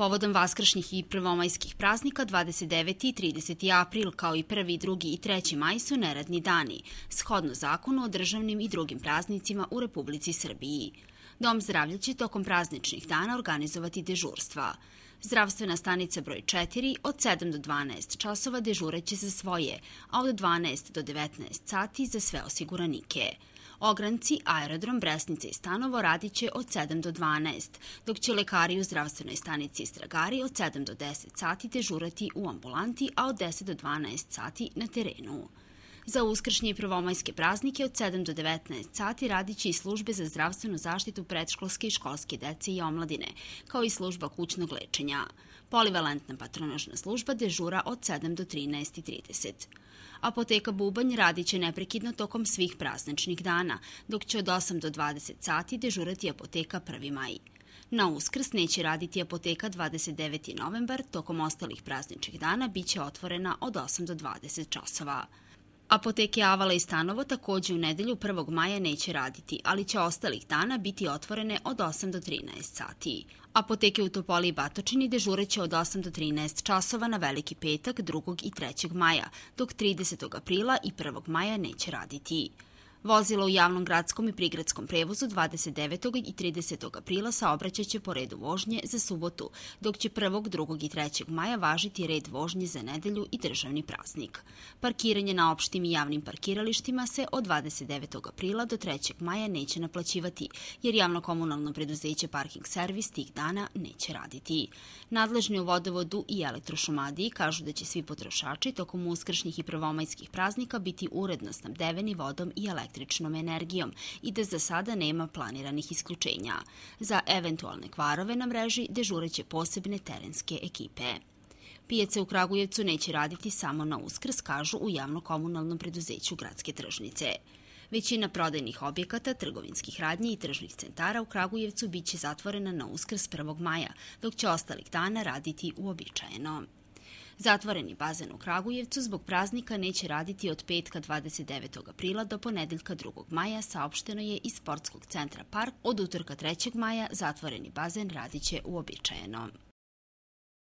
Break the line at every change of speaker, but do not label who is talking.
Povodom vaskršnjih i prvomajskih praznika 29. i 30. april kao i 1. 2. i 3. maj su neradni dani, shodno zakonu o državnim i drugim praznicima u Republici Srbiji. Dom zdravlja će tokom prazničnih dana organizovati dežurstva. Zdravstvena stanica broj 4 od 7 do 12 časova dežureće za svoje, a od 12 do 19 sati za sve osiguranike. Ogranci, aerodrom, Bresnica i Stanovo radit će od 7 do 12, dok će lekari u zdravstvenoj stanici Stragari od 7 do 10 sati dežurati u ambulanti, a od 10 do 12 sati na terenu. Za uskršnje i prvomajske praznike od 7 do 19 sati radiće i službe za zdravstvenu zaštitu predškolske i školske dece i omladine, kao i služba kućnog lečenja. Polivalentna patronažna služba dežura od 7 do 13.30. Apoteka Bubanj radiće neprekidno tokom svih prazničnih dana, dok će od 8 do 20 sati dežurati apoteka 1. maj. Na uskrs neće raditi apoteka 29. novembar, tokom ostalih prazničnih dana biće otvorena od 8 do 20 časova. Apoteke Avala i Stanovo takođe u nedelju 1. maja neće raditi, ali će ostalih dana biti otvorene od 8 do 13 sati. Apoteke u Topoli i Batočini dežureće od 8 do 13 časova na Veliki petak, 2. i 3. maja, dok 30. aprila i 1. maja neće raditi. Vozila u javnom gradskom i prigradskom prevozu 29. i 30. aprila saobraćaće po redu vožnje za subotu, dok će 1., 2. i 3. maja važiti red vožnje za nedelju i državni praznik. Parkiranje na opštim i javnim parkiralištima se od 29. aprila do 3. maja neće naplaćivati, jer javno komunalno preduzeće Parking servis tih dana neće raditi. Nadležni u vodovodu i elektrošumadiji kažu da će svi potrošači tokom uskršnjih i prvomajskih praznika biti uredno snabdeveni vodom i elektrošumadijom električnom energijom i da za sada nema planiranih isključenja. Za eventualne kvarove na mreži dežureće posebne terenske ekipe. Pijace u Kragujevcu neće raditi samo na uskrs, kažu u javno-komunalnom preduzeću gradske tržnice. Većina prodajnih objekata, trgovinskih radnji i tržnih centara u Kragujevcu biće zatvorena na uskrs 1. maja, dok će ostalih dana raditi uobičajeno. Zatvoreni bazen u Kragujevcu zbog praznika neće raditi od petka 29. aprila do ponedeljka 2. maja, saopšteno je iz sportskog centra Park. Od utorka 3. maja zatvoreni bazen radiće uobičajeno.